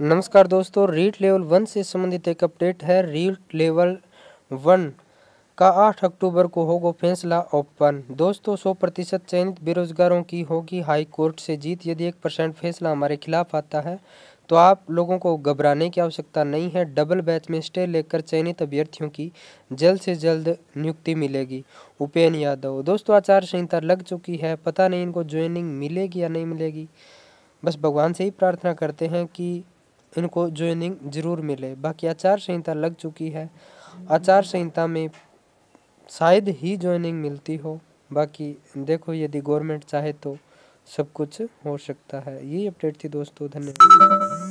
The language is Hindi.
नमस्कार दोस्तों रीट लेवल वन से संबंधित एक अपडेट है रीट लेवल वन का आठ अक्टूबर को होगा फैसला ओपन दोस्तों सौ प्रतिशत चयनित बेरोजगारों की होगी हाई कोर्ट से जीत यदि एक परसेंट फैसला हमारे खिलाफ आता है तो आप लोगों को घबराने की आवश्यकता नहीं है डबल बैच में स्टे लेकर चयनित अभ्यर्थियों की जल्द से जल्द नियुक्ति मिलेगी उपेन यादव दोस्तों आचार संहिता लग चुकी है पता नहीं इनको ज्वाइनिंग मिलेगी या नहीं मिलेगी बस भगवान से ही प्रार्थना करते हैं कि इनको ज्वाइनिंग जरूर मिले बाकी आचार संहिता लग चुकी है आचार संहिता में शायद ही ज्वाइनिंग मिलती हो बाकी देखो यदि गवर्नमेंट चाहे तो सब कुछ हो सकता है यही अपडेट थी दोस्तों धन्यवाद